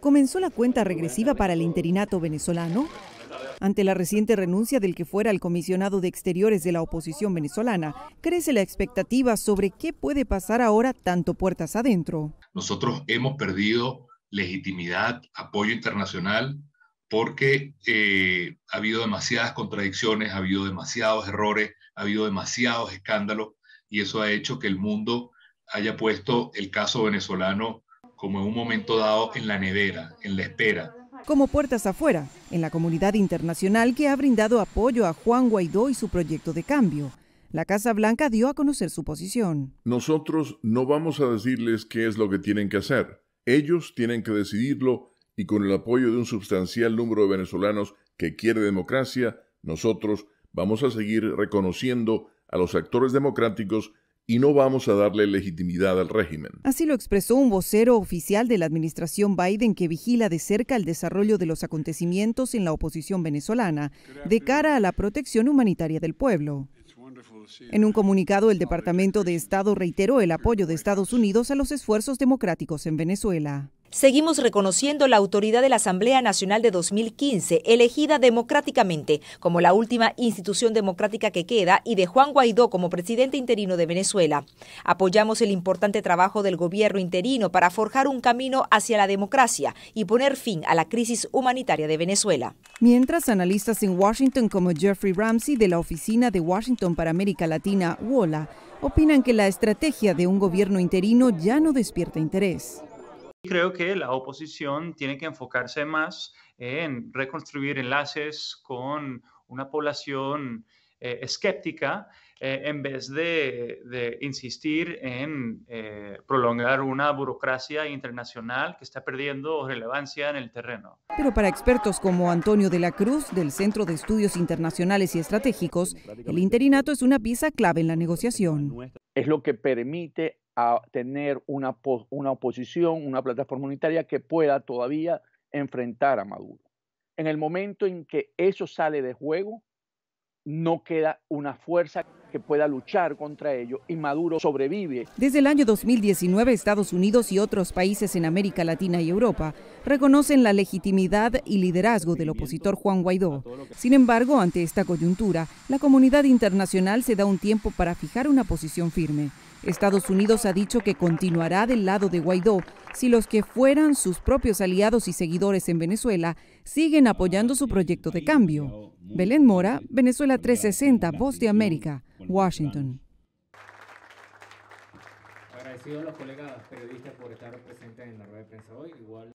comenzó la cuenta regresiva para el interinato venezolano ante la reciente renuncia del que fuera el comisionado de Exteriores de la oposición venezolana, crece la expectativa sobre qué puede pasar ahora tanto puertas adentro. Nosotros hemos perdido legitimidad, apoyo internacional, porque eh, ha habido demasiadas contradicciones, ha habido demasiados errores, ha habido demasiados escándalos, y eso ha hecho que el mundo haya puesto el caso venezolano como en un momento dado en la nevera, en la espera. Como puertas afuera, en la comunidad internacional que ha brindado apoyo a Juan Guaidó y su proyecto de cambio. La Casa Blanca dio a conocer su posición. Nosotros no vamos a decirles qué es lo que tienen que hacer. Ellos tienen que decidirlo y con el apoyo de un sustancial número de venezolanos que quiere democracia, nosotros vamos a seguir reconociendo a los actores democráticos y no vamos a darle legitimidad al régimen. Así lo expresó un vocero oficial de la administración Biden que vigila de cerca el desarrollo de los acontecimientos en la oposición venezolana de cara a la protección humanitaria del pueblo. En un comunicado, el Departamento de Estado reiteró el apoyo de Estados Unidos a los esfuerzos democráticos en Venezuela. Seguimos reconociendo la autoridad de la Asamblea Nacional de 2015, elegida democráticamente como la última institución democrática que queda y de Juan Guaidó como presidente interino de Venezuela. Apoyamos el importante trabajo del gobierno interino para forjar un camino hacia la democracia y poner fin a la crisis humanitaria de Venezuela. Mientras analistas en Washington como Jeffrey Ramsey de la Oficina de Washington para América Latina, WOLA, opinan que la estrategia de un gobierno interino ya no despierta interés creo que la oposición tiene que enfocarse más en reconstruir enlaces con una población eh, escéptica eh, en vez de, insistir en eh, prolongar una burocracia internacional que está perdiendo relevancia en el terreno. Pero para expertos como Antonio de la Cruz del Centro de Estudios Internacionales y Estratégicos, el interinato es una pieza clave en la negociación es lo que permite a tener una, una oposición, una plataforma unitaria que pueda todavía enfrentar a Maduro. En el momento en que eso sale de juego, no queda una fuerza pueda luchar contra ello y Maduro sobrevive. Desde el año 2019, Estados Unidos y otros países en América Latina y Europa reconocen la legitimidad y liderazgo del opositor Juan Guaidó. Sin embargo, ante esta coyuntura, la comunidad internacional se da un tiempo para fijar una posición firme. Estados Unidos ha dicho que continuará del lado de Guaidó si los que fueran sus propios aliados y seguidores en Venezuela siguen apoyando su proyecto de cambio. Belén Mora, Venezuela 360, Voz de América. Washington. Agradecido a los colegas periodistas por estar presentes en la rueda de prensa hoy. Igual